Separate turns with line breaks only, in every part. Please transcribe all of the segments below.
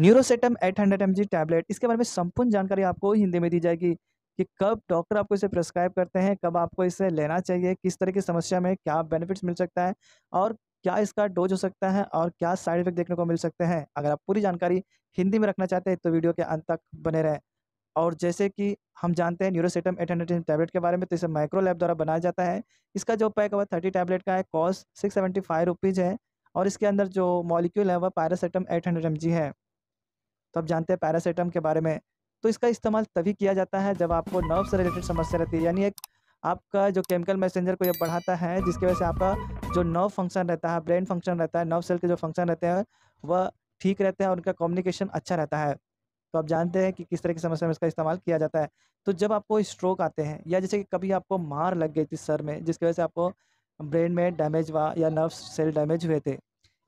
न्यूरोसेटम 800 hundred M tablet इसके बारे में संपूर्ण जानकारी आपको हिंदी में दी जाएगी कि कब डॉक्टर आपको इसे प्रेस्क्राइब करते हैं कब आपको इसे लेना चाहिए किस तरह की समस्या में क्या बेनिफिट्स मिल सकता है और क्या इसका डोज हो सकता है और क्या साइड इफेक्ट देखने को मिल सकते हैं अगर आप पूरी जानकारी हिंदी में रखना चाहते हैं तो वीडियो के अंत तक बने रहें और जैसे कि हम जानते हैं न्यूरोसेटम एट हंड्रेड टैबलेट के बारे में तो इसे माइक्रो लैब द्वारा बनाया जाता है इसका जो पैक है वह थर्टी टैबलेट का है cost six seventy five rupees है और इसके अंदर जो मॉलिक्यूल है वह paracetamol eight hundred M G है सब जानते हैं पैरासीटम के बारे में तो इसका इस्तेमाल तभी किया जाता है जब आपको नर्व से रिलेटेड समस्या रहती है यानी एक आपका जो केमिकल मैसेंजर को यह बढ़ाता है जिसकी वजह से आपका जो नर्व फंक्शन रहता है ब्रेन फंक्शन रहता है नर्व सेल के जो फंक्शन रहते हैं वह ठीक रहते हैं और उनका कम्युनिकेशन अच्छा रहता है तो आप जानते हैं कि किस तरह की समस्या में इसका इस्तेमाल किया जाता है तो जब आपको स्ट्रोक आते हैं या जैसे कि कभी आपको मार लग गई थी सर में जिसकी वजह से आपको ब्रेन में डैमेज हुआ या नर्व सेल डैमेज हुए थे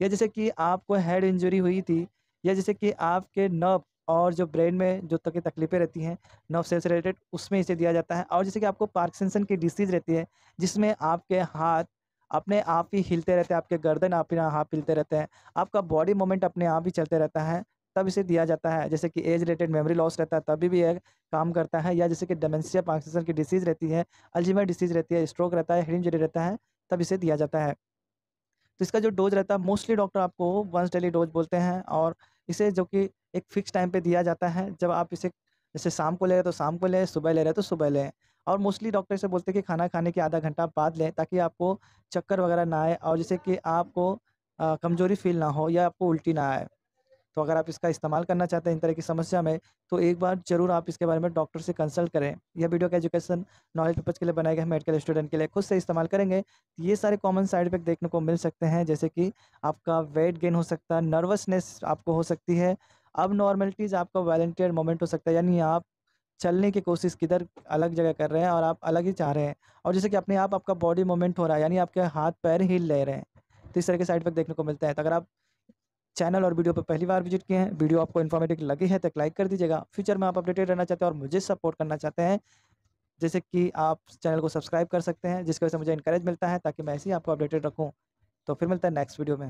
या जैसे कि आपको हेड इंजरी हुई थी या जैसे कि आपके नर्व और जो ब्रेन में जो तक की तकलीफ़ें रहती हैं नर्व सेल्स रिलेटेड उसमें इसे दिया जाता है और जैसे कि आपको पार्कसेंसन की डिसीज़ रहती है जिसमें आपके हाथ अपने आप ही हिलते रहते हैं आपके गर्दन आप ही हाथ हिलते रहते हैं आपका बॉडी मोमेंट अपने आप ही चलते रहता है तब इसे दिया जाता है जैसे कि एज रिलेटेड मेमोरी लॉस रहता है तभी भी यह काम करता है या जैसे कि डेमेंशिया पार्किंसन की डिसीज़ रहती है अल्जीमर डिसीज़ रहती है स्ट्रोक रहता है हिडिंग जरी रहता है तब इसे दिया जाता है तो इसका जो डोज रहता है मोस्टली डॉक्टर आपको वंस डेली डोज बोलते हैं और इसे जो कि एक फिक्स टाइम पे दिया जाता है जब आप इसे जैसे शाम को ले रहे तो शाम को लें सुबह ले रहे तो सुबह लें और मोस्टली डॉक्टर से बोलते हैं कि खाना खाने के आधा घंटा बाद लें ताकि आपको चक्कर वगैरह ना आए और जैसे कि आपको कमज़ोरी फील ना हो या आपको उल्टी ना आए तो अगर आप इसका इस्तेमाल करना चाहते हैं इन तरह की समस्या में तो एक बार जरूर आप इसके बारे में डॉक्टर से कंसल्ट करें यह वीडियो का एजुकेशन नॉलेज पर्पज के लिए बनाए गए मेडिकल स्टूडेंट के लिए खुद से इस्तेमाल करेंगे ये सारे कॉमन साइड इफेक्ट देखने को मिल सकते हैं जैसे कि आपका वेट गेन हो सकता है नर्वसनेस आपको हो सकती है अब नॉर्मलिटीज़ आपका वॉलेंटियर मोमेंट हो सकता है यानी आप चलने की कोशिश किधर अलग जगह कर रहे हैं और आप अलग ही चाह रहे हैं और जैसे कि अपने आप आपका बॉडी मोमेंट हो रहा है यानी आपके हाथ पैर हिल ले रहे हैं तो इस तरह के साइड इफेक्ट देखने को मिलता है तो अगर आप चैनल और वीडियो पर पहली बार विजिट किए हैं वीडियो आपको इन्फॉर्मेटिव लगी है तो लाइक कर दीजिएगा फ्यूचर में आप अपडेटेड रहना चाहते हैं और मुझे सपोर्ट करना चाहते हैं जैसे कि आप चैनल को सब्सक्राइब कर सकते हैं जिसकी वजह से मुझे इंकरेज मिलता है ताकि मैं ऐसे ही आपको अपडेटेड रखूँ तो फिर मिलता है नेक्स्ट वीडियो में